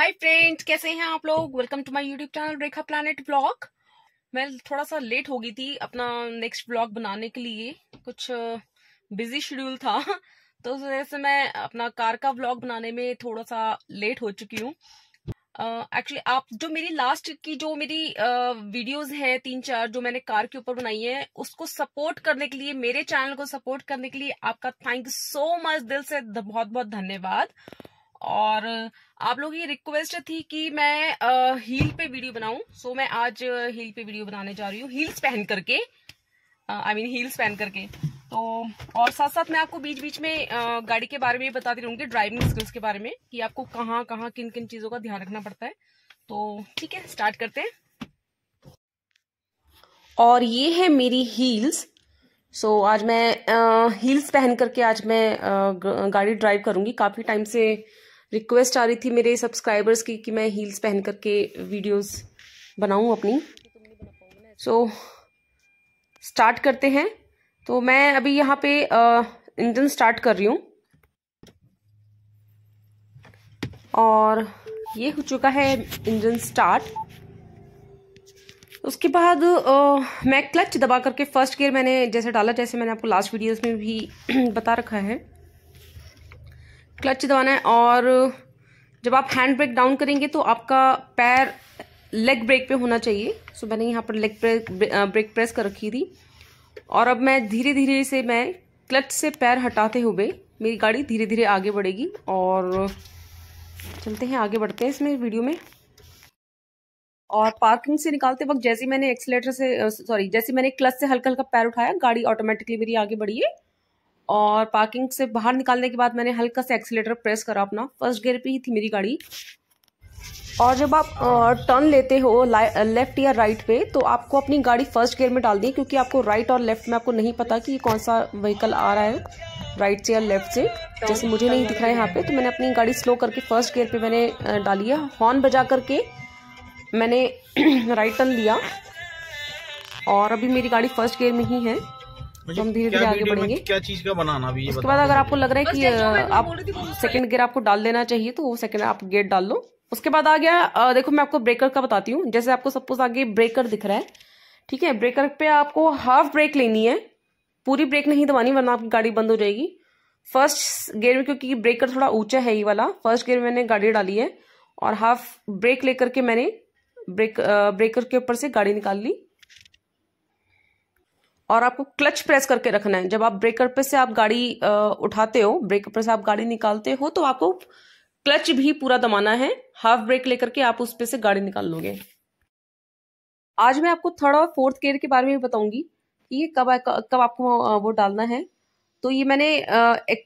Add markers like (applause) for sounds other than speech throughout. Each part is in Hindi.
हाय फ्रेंड कैसे हैं आप लोग welcome to my YouTube channel Rekha planet blog मैं थोड़ा सा लेट हो गई थी अपना नेक्स्ट ब्लॉग बनाने के लिए कुछ बिजी uh, शेड्यूल था (laughs) तो उस वजह से मैं अपना कार का ब्लॉग बनाने में थोड़ा सा लेट हो चुकी हूँ एक्चुअली uh, आप जो मेरी लास्ट की जो मेरी वीडियोस uh, हैं तीन चार जो मैंने कार के ऊपर बनाई है उसको सपोर्ट करने के लिए मेरे चैनल को सपोर्ट करने के लिए आपका थैंक यू सो मच दिल से बहुत बहुत धन्यवाद और आप लोगों की रिक्वेस्ट थी कि मैं हील पे वीडियो बनाऊं सो so, मैं आज हील पे वीडियो बनाने जा रही हूँ हील्स पहन करके आई मीन हील्स पहन करके तो और साथ साथ मैं आपको बीच बीच में आ, गाड़ी के बारे में बताती रहूंगी ड्राइविंग स्किल्स के बारे में कि आपको कहाँ कहाँ किन किन चीज़ों का ध्यान रखना पड़ता है तो ठीक है स्टार्ट करते हैं और ये है मेरी हील्स सो so, आज मैं हील्स पहन करके आज मैं आ, गाड़ी ड्राइव करूंगी काफ़ी टाइम से रिक्वेस्ट आ रही थी मेरे सब्सक्राइबर्स की कि मैं हील्स पहन करके वीडियोस बनाऊं अपनी सो so, स्टार्ट करते हैं तो मैं अभी यहाँ पे इंजन स्टार्ट कर रही हूँ और ये हो चुका है इंजन स्टार्ट उसके बाद ओ, मैं क्लच दबा करके फर्स्ट गियर मैंने जैसे डाला जैसे मैंने आपको लास्ट वीडियोस में भी (clears throat) बता रखा है क्लच दबाना है और जब आप हैंड ब्रेक डाउन करेंगे तो आपका पैर लेग ब्रेक पे होना चाहिए सो मैंने यहाँ पर लेग ब्रेक ब्रेक प्रेस कर रखी थी और अब मैं धीरे धीरे से मैं क्लच से पैर हटाते हुए मेरी गाड़ी धीरे धीरे आगे बढ़ेगी और चलते हैं आगे बढ़ते हैं इसमें वीडियो में और पार्किंग से निकालते वक्त जैसे मैंने एक्सीटर से सॉरी जैसे मैंने क्लच से हल्का हल्का पैर उठाया गाड़ी ऑटोमेटिकली मेरी आगे बढ़ी है और पार्किंग से बाहर निकालने के बाद मैंने हल्का सा एक्सीटर प्रेस करा अपना फर्स्ट गियर पे ही थी मेरी गाड़ी और जब आप टर्न लेते हो लेफ्ट या राइट पे तो आपको अपनी गाड़ी फर्स्ट गियर में डाल दी क्योंकि आपको राइट और लेफ्ट में आपको नहीं पता कि कौन सा व्हीकल आ रहा है राइट से या लेफ्ट से जैसे मुझे नहीं दिख रहा है यहाँ पे तो मैंने अपनी गाड़ी स्लो करके फर्स्ट गियर पे मैंने डाली है हॉर्न बजा करके मैंने राइट (clears throat) टर्न लिया और अभी मेरी गाड़ी फर्स्ट गियर में ही है मतलब तो हम धीरे धीरे आगे बढ़ेंगे क्या चीज का बनाना भी उसके बाद अगर आपको लग रहा है कि तो आप सेकंड गियर आपको डाल देना चाहिए तो वो सेकंड आप गेट डाल लो उसके बाद आ गया देखो मैं आपको ब्रेकर का बताती हूँ जैसे आपको सपोज आगे ब्रेकर दिख रहा है ठीक है ब्रेकर पे आपको हाफ ब्रेक लेनी है पूरी ब्रेक नहीं दबानी वरना आपकी गाड़ी बंद हो जाएगी फर्स्ट गेयर में क्योंकि ब्रेकर थोड़ा ऊंचा है ये वाला फर्स्ट गेयर में मैंने गाड़ी डाली है और हाफ ब्रेक लेकर के मैंने ब्रेक ब्रेकर के ऊपर से गाड़ी निकाल ली और आपको क्लच प्रेस करके रखना है जब आप ब्रेकर पे से आप गाड़ी उठाते हो ब्रेकर पे से आप गाड़ी निकालते हो तो आपको क्लच भी पूरा दबाना है हाफ ब्रेक लेकर के आप उस पे से गाड़ी निकाल लोगे आज मैं आपको थर्ड और फोर्थ गेयर के बारे में बताऊंगी कि ये कब कब आपको वो डालना है तो ये मैंने एक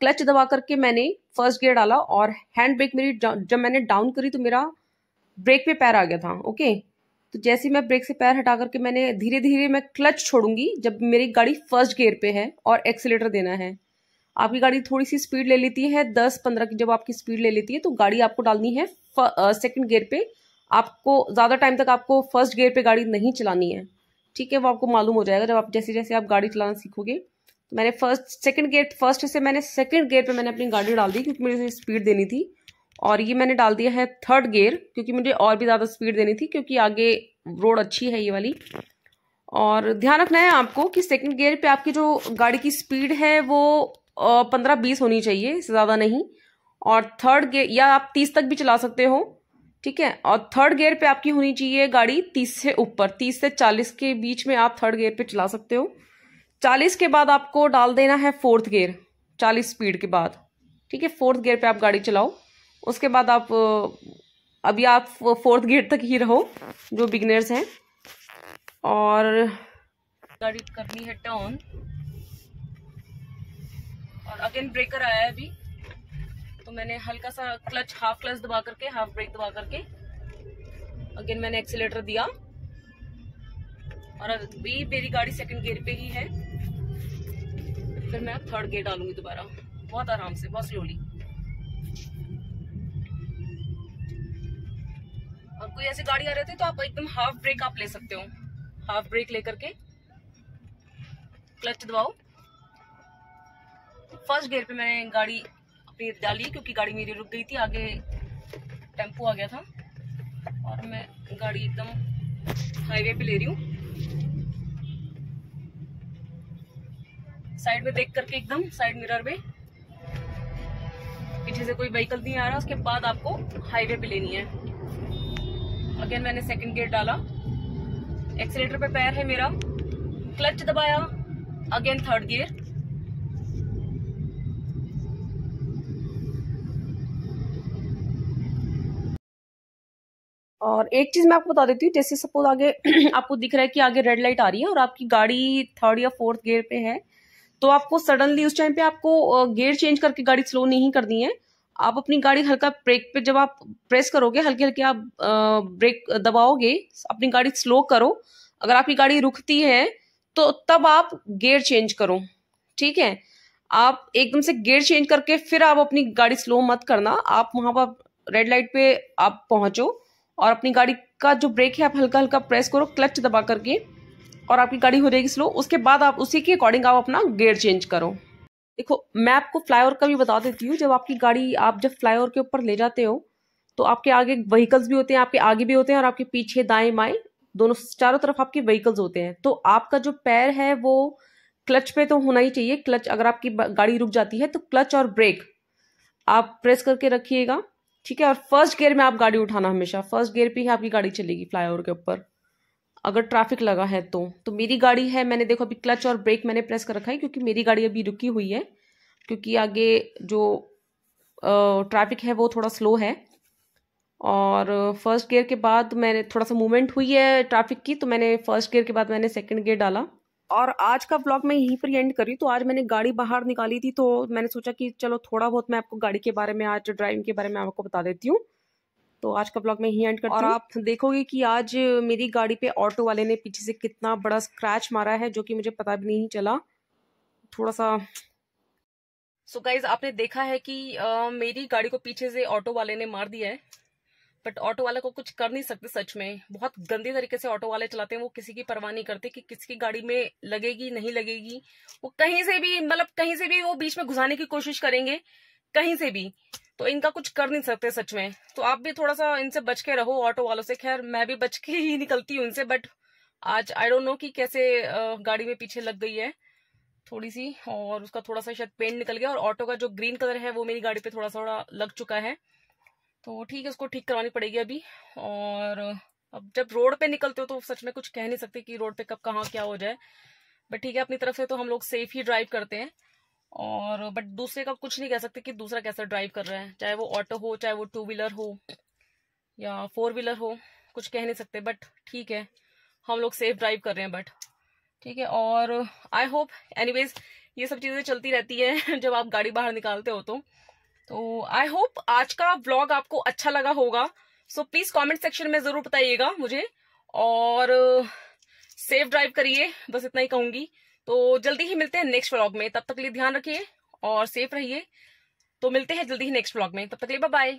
क्लच दबा करके मैंने फर्स्ट गियर डाला और हैंड ब्रेक मेरी जब मैंने डाउन करी तो मेरा ब्रेक पे पैर आ गया था ओके तो जैसे मैं ब्रेक से पैर हटा करके मैंने धीरे धीरे मैं क्लच छोड़ूंगी जब मेरी गाड़ी फर्स्ट गेयर पे है और एक्सीटर देना है आपकी गाड़ी थोड़ी सी स्पीड ले लेती है दस पंद्रह की जब आपकी स्पीड ले लेती है तो गाड़ी आपको डालनी है सेकेंड गेयर पे आपको ज़्यादा टाइम तक आपको फर्स्ट गेयर पे गाड़ी नहीं चलानी है ठीक है वो आपको मालूम हो जाएगा जब आप जैसे जैसे आप गाड़ी चलाना सीखोगे तो मैंने फर्स्ट सेकंड गेयर फर्स्ट से मैंने सेकंड गेयर पे मैंने अपनी गाड़ी डाल दी क्योंकि मुझे स्पीड देनी थी और ये मैंने डाल दिया है थर्ड गेयर क्योंकि मुझे और भी ज़्यादा स्पीड देनी थी क्योंकि आगे रोड अच्छी है ये वाली और ध्यान रखना है आपको कि सेकंड गियर पे आपकी जो गाड़ी की स्पीड है वो पंद्रह बीस होनी चाहिए इससे ज़्यादा नहीं और थर्ड गियर या आप तीस तक भी चला सकते हो ठीक है और थर्ड गियर पे आपकी होनी चाहिए गाड़ी तीस से ऊपर तीस से चालीस के बीच में आप थर्ड गियर पे चला सकते हो चालीस के बाद आपको डाल देना है फोर्थ गियर चालीस स्पीड के बाद ठीक है फोर्थ गियर पे आप गाड़ी चलाओ उसके बाद आप अभी आप फोर्थ ग्रेड तक ही रहो जो बिगनर्स हैं और गाड़ी करनी है टर्न और अगेन ब्रेकर आया है अभी तो मैंने हल्का सा क्लच हाफ क्लच दबा करके हाफ ब्रेक दबा करके अगेन मैंने एक्सीटर दिया और अभी मेरी गाड़ी सेकंड गियर पे ही है फिर मैं थर्ड गियर डालूंगी दोबारा बहुत आराम से बहुत स्लोली कोई ऐसी गाड़ी आ रही थी तो आप एकदम हाफ ब्रेक आप ले सकते हो हाफ ब्रेक लेकर के क्लच दबाओ फर्स्ट गियर पे मैंने गाड़ी अपनी डाली क्योंकि गाड़ी मेरी रुक गई थी आगे टेम्पो आ गया था और मैं गाड़ी एकदम हाईवे पे ले रही हूँ साइड में देख करके एकदम साइड मिरर में पीछे से कोई व्हीकल नहीं आ रहा उसके बाद आपको हाईवे पे लेनी है अगेन मैंने सेकंड गियर डाला एक्सीटर पे पैर है मेरा क्लच दबाया अगेन थर्ड गियर और एक चीज मैं आपको बता देती हूँ जैसे सपोज आगे (clears throat) आपको दिख रहा है कि आगे रेड लाइट आ रही है और आपकी गाड़ी थर्ड या फोर्थ गियर पे है तो आपको सडनली उस टाइम पे आपको गियर चेंज करके गाड़ी स्लो नहीं करनी है आप अपनी गाड़ी हल्का ब्रेक पे जब आप प्रेस करोगे हल्के हल्के आप ब्रेक दबाओगे अपनी गाड़ी स्लो करो अगर आपकी गाड़ी रुकती है तो तब आप गेयर चेंज करो ठीक है आप एकदम से गेयर चेंज करके फिर आप अपनी गाड़ी स्लो मत करना आप वहां पर रेड लाइट पे आप पहुंचो और अपनी गाड़ी का जो ब्रेक है आप हल्का हल्का प्रेस करो क्लच दबा करके और आपकी गाड़ी हो जाएगी स्लो उसके बाद आप उसी के अकॉर्डिंग आप अपना गेयर चेंज करो देखो मैं आपको फ्लाई का भी बता देती हूँ जब आपकी गाड़ी आप जब फ्लाई के ऊपर ले जाते हो तो आपके आगे व्हीकल्स भी होते हैं आपके आगे भी होते हैं और आपके पीछे दाएं माएं दोनों चारों तरफ आपके व्हीकल्स होते हैं तो आपका जो पैर है वो क्लच पे तो होना ही चाहिए क्लच अगर आपकी गाड़ी रुक जाती है तो क्लच और ब्रेक आप प्रेस करके रखिएगा ठीक है और फर्स्ट गियर में आप गाड़ी उठाना हमेशा फर्स्ट गियर पे ही आपकी गाड़ी चलेगी फ्लाईओवर के ऊपर अगर ट्रैफिक लगा है तो तो मेरी गाड़ी है मैंने देखो अभी क्लच और ब्रेक मैंने प्रेस कर रखा है क्योंकि मेरी गाड़ी अभी रुकी हुई है क्योंकि आगे जो ट्रैफिक है वो थोड़ा स्लो है और फर्स्ट गियर के बाद मैंने थोड़ा सा मूवमेंट हुई है ट्रैफिक की तो मैंने फर्स्ट गियर के बाद मैंने सेकंड गियर डाला और आज का व्लॉग मैं यहीं पर एंड कर रही हूँ तो आज मैंने गाड़ी बाहर निकाली थी तो मैंने सोचा कि चलो थोड़ा बहुत मैं आपको गाड़ी के बारे में आज ड्राइविंग के बारे में आपको बता देती हूँ तो आज का ब्लॉग मैं ही एंड करता हूँ और आप देखोगे कि आज मेरी गाड़ी पे ऑटो वाले ने पीछे से कितना बड़ा स्क्रैच मारा है जो कि मुझे पता भी नहीं चला थोड़ा सा सो so गाइज आपने देखा है कि आ, मेरी गाड़ी को पीछे से ऑटो वाले ने मार दिया है बट ऑटो वाले को कुछ कर नहीं सकते सच में बहुत गंदे तरीके से ऑटो वाले चलाते हैं वो किसी की परवाह नहीं करते कि किसकी गाड़ी में लगेगी नहीं लगेगी वो कहीं से भी मतलब कहीं से भी वो बीच में घुसाने की कोशिश करेंगे कहीं से भी तो इनका कुछ कर नहीं सकते सच में तो आप भी थोड़ा सा इनसे बच के रहो ऑटो वालों से खैर मैं भी बच के ही निकलती हूँ इनसे बट आज आई डोंट नो कि कैसे गाड़ी में पीछे लग गई है थोड़ी सी और उसका थोड़ा सा शायद पेंट निकल गया और ऑटो का जो ग्रीन कलर है वो मेरी गाड़ी पे थोड़ा सा थोड़ा लग चुका है तो ठीक है उसको ठीक करवानी पड़ेगी अभी और अब जब रोड पे निकलते हो तो सच में कुछ कह नहीं सकते कि रोड पे कब कहाँ क्या हो जाए बट ठीक है अपनी तरफ से तो हम लोग सेफ ही ड्राइव करते हैं और बट दूसरे का कुछ नहीं कह सकते कि दूसरा कैसा ड्राइव कर रहा है चाहे वो ऑटो हो चाहे वो टू व्हीलर हो या फोर व्हीलर हो कुछ कह नहीं सकते बट ठीक है हम लोग सेफ ड्राइव कर रहे हैं बट ठीक है और आई होप एनीवेज ये सब चीज़ें चलती रहती है (laughs) जब आप गाड़ी बाहर निकालते हो तो तो आई होप आज का ब्लॉग आपको अच्छा लगा होगा सो प्लीज़ कमेंट सेक्शन में ज़रूर बताइएगा मुझे और सेफ ड्राइव करिए बस इतना ही कहूँगी तो जल्दी ही मिलते हैं नेक्स्ट व्लॉग में तब तक लिए ध्यान रखिए और सेफ रहिए तो मिलते हैं जल्दी ही नेक्स्ट व्लॉग में तब तक लिए बाय